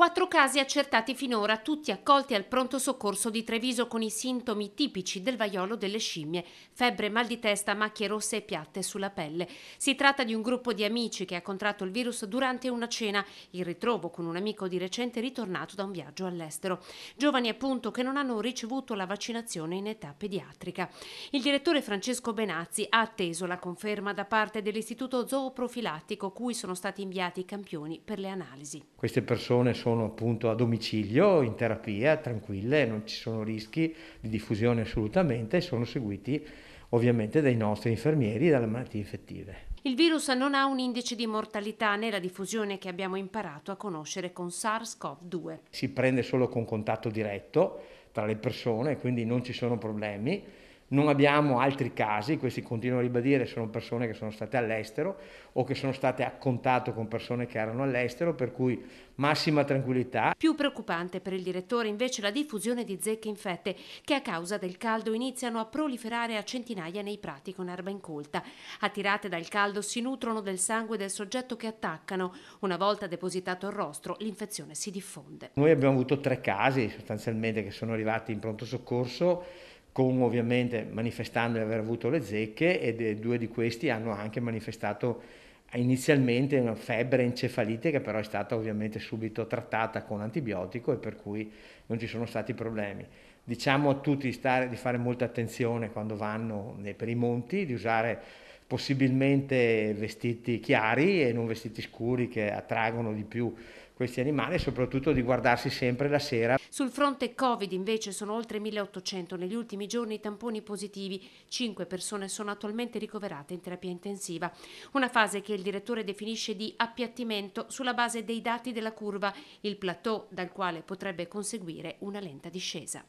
Quattro casi accertati finora, tutti accolti al pronto soccorso di Treviso con i sintomi tipici del vaiolo delle scimmie, febbre, mal di testa, macchie rosse e piatte sulla pelle. Si tratta di un gruppo di amici che ha contratto il virus durante una cena, il ritrovo con un amico di recente ritornato da un viaggio all'estero. Giovani appunto che non hanno ricevuto la vaccinazione in età pediatrica. Il direttore Francesco Benazzi ha atteso la conferma da parte dell'istituto zooprofilattico cui sono stati inviati i campioni per le analisi. Queste persone sono sono appunto a domicilio, in terapia, tranquille, non ci sono rischi di diffusione assolutamente e sono seguiti ovviamente dai nostri infermieri e dalle malattie infettive. Il virus non ha un indice di mortalità né la diffusione che abbiamo imparato a conoscere con SARS-CoV-2. Si prende solo con contatto diretto tra le persone, quindi non ci sono problemi non abbiamo altri casi, questi continuo a ribadire, sono persone che sono state all'estero o che sono state a contatto con persone che erano all'estero, per cui massima tranquillità. Più preoccupante per il direttore invece la diffusione di zecche infette che a causa del caldo iniziano a proliferare a centinaia nei prati con erba incolta. Attirate dal caldo si nutrono del sangue del soggetto che attaccano. Una volta depositato il rostro l'infezione si diffonde. Noi abbiamo avuto tre casi sostanzialmente che sono arrivati in pronto soccorso con ovviamente manifestando di aver avuto le zecche e eh, due di questi hanno anche manifestato inizialmente una febbre encefalite che però è stata ovviamente subito trattata con antibiotico e per cui non ci sono stati problemi. Diciamo a tutti di, stare, di fare molta attenzione quando vanno per i monti, di usare possibilmente vestiti chiari e non vestiti scuri che attraggono di più questi animali e soprattutto di guardarsi sempre la sera. Sul fronte Covid invece sono oltre 1800 negli ultimi giorni i tamponi positivi, Cinque persone sono attualmente ricoverate in terapia intensiva, una fase che il direttore definisce di appiattimento sulla base dei dati della curva, il plateau dal quale potrebbe conseguire una lenta discesa.